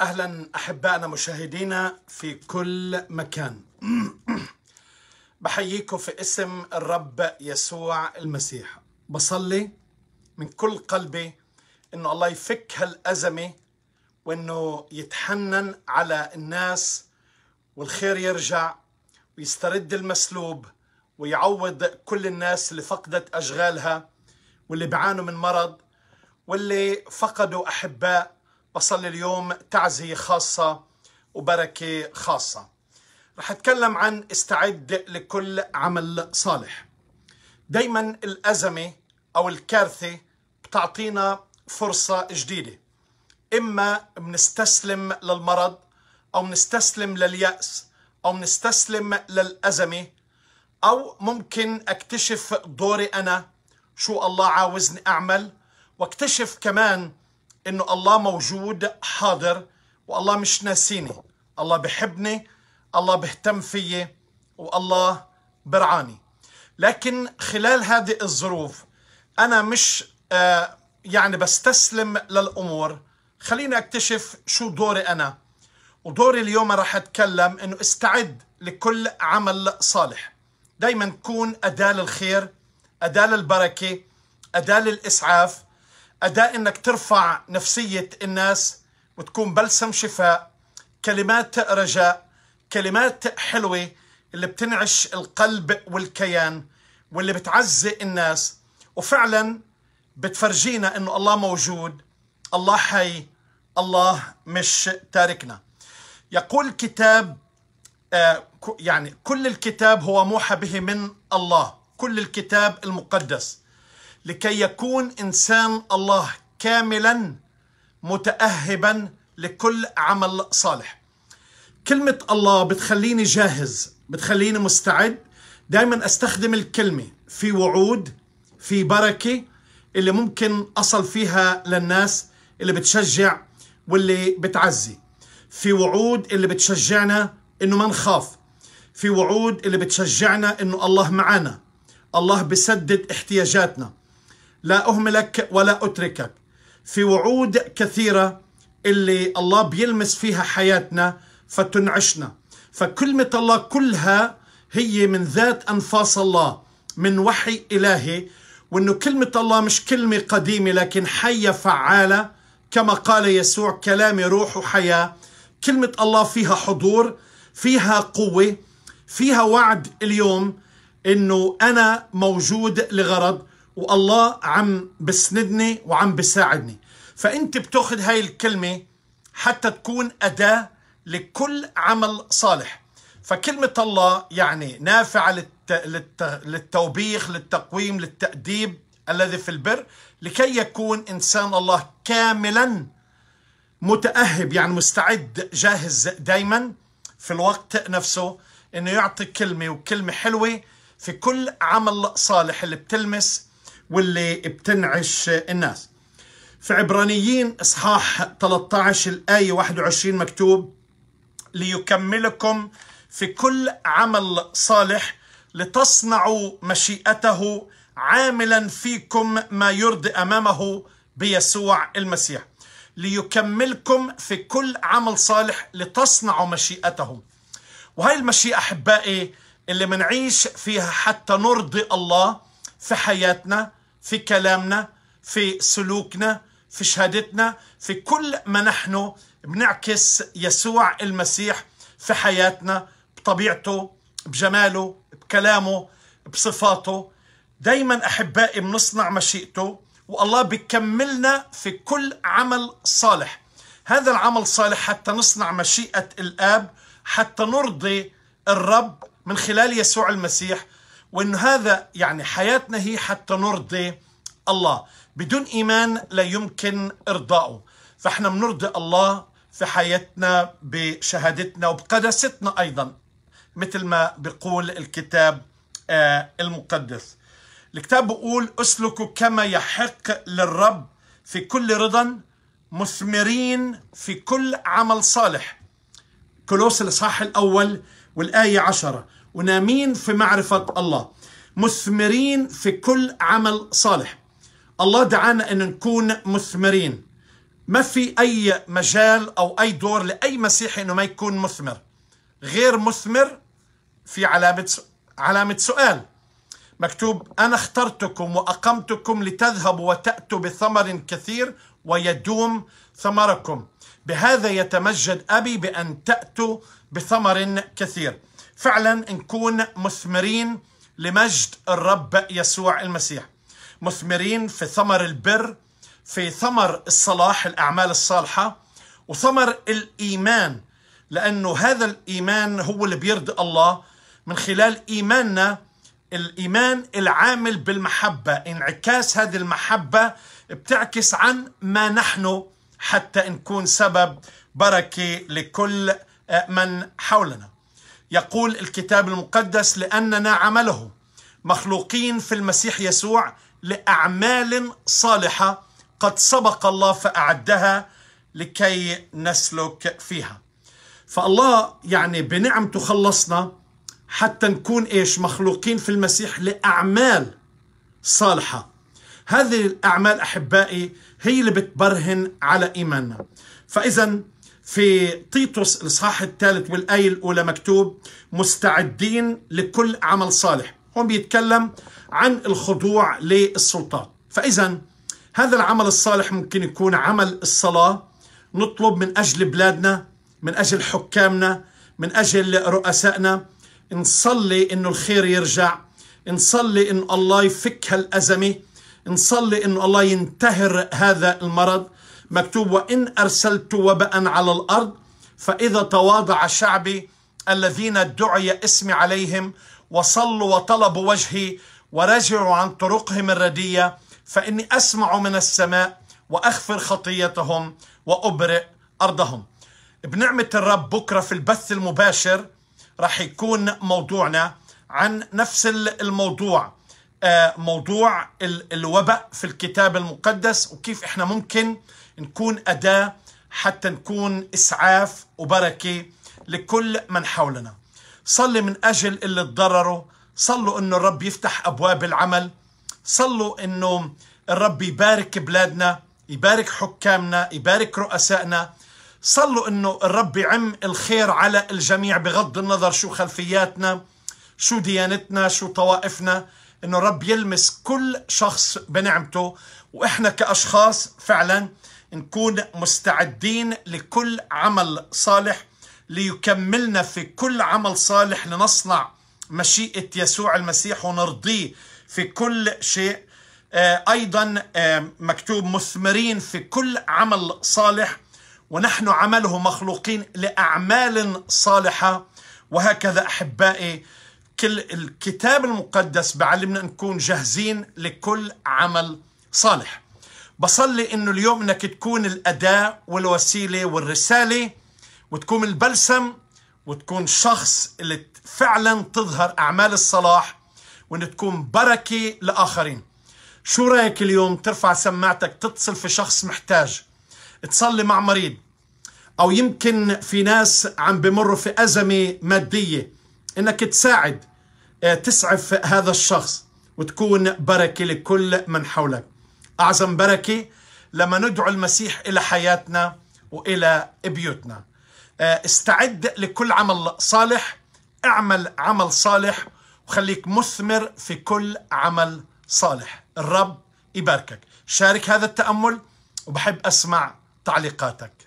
اهلا احبائنا مشاهدينا في كل مكان بحييكم في اسم الرب يسوع المسيح بصلي من كل قلبي انه الله يفك هالازمه وانه يتحنن على الناس والخير يرجع ويسترد المسلوب ويعوض كل الناس اللي فقدت اشغالها واللي بعانوا من مرض واللي فقدوا احباء بصلي اليوم تعزية خاصة وبركة خاصة رح أتكلم عن استعد لكل عمل صالح دايما الأزمة أو الكارثة بتعطينا فرصة جديدة إما بنستسلم للمرض أو بنستسلم لليأس أو بنستسلم للأزمة أو ممكن أكتشف دوري أنا شو الله عاوزني أعمل واكتشف كمان انه الله موجود حاضر والله مش ناسيني الله بحبني الله بهتم فيي والله برعاني لكن خلال هذه الظروف انا مش آه يعني بستسلم للامور خليني اكتشف شو دوري انا ودوري اليوم راح اتكلم انه استعد لكل عمل صالح دايما تكون اداه للخير اداه للبركه اداه للاسعاف أداء أنك ترفع نفسية الناس وتكون بلسم شفاء كلمات رجاء كلمات حلوة اللي بتنعش القلب والكيان واللي بتعزي الناس وفعلا بتفرجينا أنه الله موجود الله حي الله مش تاركنا يقول كتاب آه، يعني كل الكتاب هو موحى به من الله كل الكتاب المقدس لكي يكون انسان الله كاملا متاهبا لكل عمل صالح كلمه الله بتخليني جاهز بتخليني مستعد دائما استخدم الكلمه في وعود في بركه اللي ممكن اصل فيها للناس اللي بتشجع واللي بتعزي في وعود اللي بتشجعنا انه ما نخاف في وعود اللي بتشجعنا انه الله معنا الله بسدد احتياجاتنا لا أهملك ولا أتركك في وعود كثيرة اللي الله بيلمس فيها حياتنا فتنعشنا فكلمة الله كلها هي من ذات أنفاس الله من وحي إلهي وأنه كلمة الله مش كلمة قديمة لكن حية فعالة كما قال يسوع كلامي روح وحياة كلمة الله فيها حضور فيها قوة فيها وعد اليوم أنه أنا موجود لغرض والله عم بسندني وعم بساعدني فانت بتاخذ هاي الكلمه حتى تكون اداه لكل عمل صالح فكلمه الله يعني نافعه للتوبيخ للتقويم للتاديب الذي في البر لكي يكون انسان الله كاملا متاهب يعني مستعد جاهز دائما في الوقت نفسه انه يعطي كلمه وكلمه حلوه في كل عمل صالح اللي بتلمس واللي بتنعش الناس في عبرانيين إصحاح 13 الآية 21 مكتوب ليكملكم في كل عمل صالح لتصنعوا مشيئته عاملا فيكم ما يرضي امامه بيسوع المسيح ليكملكم في كل عمل صالح لتصنعوا مشيئته وهي المشيئه احبائي اللي منعيش فيها حتى نرضي الله في حياتنا في كلامنا في سلوكنا في شهادتنا في كل ما نحن بنعكس يسوع المسيح في حياتنا بطبيعته بجماله بكلامه بصفاته دايما أحبائي بنصنع مشيئته والله بكملنا في كل عمل صالح هذا العمل الصالح حتى نصنع مشيئة الآب حتى نرضي الرب من خلال يسوع المسيح وأن هذا يعني حياتنا هي حتى نرضي الله بدون إيمان لا يمكن إرضائه فإحنا بنرضي الله في حياتنا بشهادتنا وبقداستنا أيضا مثل ما بيقول الكتاب آه، المقدس الكتاب بيقول اسلكوا كما يحق للرب في كل رضا مثمرين في كل عمل صالح كلوس الإصحاح الأول والآية عشرة ونامين في معرفة الله مثمرين في كل عمل صالح الله دعانا أن نكون مثمرين ما في أي مجال أو أي دور لأي مسيحي أنه ما يكون مثمر غير مثمر في علامة علامة سؤال مكتوب أنا اخترتكم وأقمتكم لتذهبوا وتأتوا بثمر كثير ويدوم ثمركم بهذا يتمجد أبي بأن تأتوا بثمر كثير فعلا نكون مثمرين لمجد الرب يسوع المسيح مثمرين في ثمر البر في ثمر الصلاح الأعمال الصالحة وثمر الإيمان لأنه هذا الإيمان هو اللي بيرضي الله من خلال إيماننا الإيمان العامل بالمحبة انعكاس هذه المحبة بتعكس عن ما نحن حتى نكون سبب بركة لكل من حولنا يقول الكتاب المقدس لأننا عمله مخلوقين في المسيح يسوع لأعمال صالحة قد سبق الله فأعدها لكي نسلك فيها فالله يعني بنعمته خلصنا حتى نكون إيش مخلوقين في المسيح لأعمال صالحة هذه الأعمال أحبائي هي اللي بتبرهن على إيماننا فإذا في تيتوس الإصحاح الثالث والآية الأولى مكتوب مستعدين لكل عمل صالح هون بيتكلم عن الخضوع للسلطات فإذا هذا العمل الصالح ممكن يكون عمل الصلاة نطلب من أجل بلادنا من أجل حكامنا من أجل رؤسائنا نصلي إنه الخير يرجع نصلي إنه الله يفك هالأزمة نصلي إنه الله ينتهر هذا المرض مكتوب وإن أرسلت وباء على الأرض فإذا تواضع شعبي الذين دعي اسمي عليهم وصلوا وطلبوا وجهي ورجعوا عن طرقهم الردية فإني أسمع من السماء وأغفر خطيتهم وأبرئ أرضهم بنعمة الرب بكرة في البث المباشر رح يكون موضوعنا عن نفس الموضوع آه، موضوع الوباء في الكتاب المقدس وكيف احنا ممكن نكون أداة حتى نكون إسعاف وبركة لكل من حولنا صلي من أجل اللي تضرروا صلوا أنه الرب يفتح أبواب العمل صلوا أنه الرب يبارك بلادنا يبارك حكامنا يبارك رؤسائنا صلوا أنه الرب يعم الخير على الجميع بغض النظر شو خلفياتنا شو ديانتنا شو طوائفنا أنه الرب يلمس كل شخص بنعمته وإحنا كأشخاص فعلاً نكون مستعدين لكل عمل صالح ليكملنا في كل عمل صالح لنصنع مشيئة يسوع المسيح ونرضيه في كل شيء آه، أيضا آه، مكتوب مثمرين في كل عمل صالح ونحن عمله مخلوقين لأعمال صالحة وهكذا أحبائي كل الكتاب المقدس بعلمنا نكون جاهزين لكل عمل صالح بصلي انه اليوم انك تكون الاداة والوسيلة والرسالة وتكون البلسم وتكون شخص اللي فعلا تظهر اعمال الصلاح وان تكون بركة لاخرين شو رايك اليوم ترفع سماعتك تتصل في شخص محتاج تصلي مع مريض او يمكن في ناس عم بمروا في ازمة مادية انك تساعد آه، تسعف هذا الشخص وتكون بركة لكل من حولك أعظم بركة لما ندعو المسيح إلى حياتنا وإلى بيوتنا آه، استعد لكل عمل صالح اعمل عمل صالح وخليك مثمر في كل عمل صالح الرب يباركك شارك هذا التأمل وبحب أسمع تعليقاتك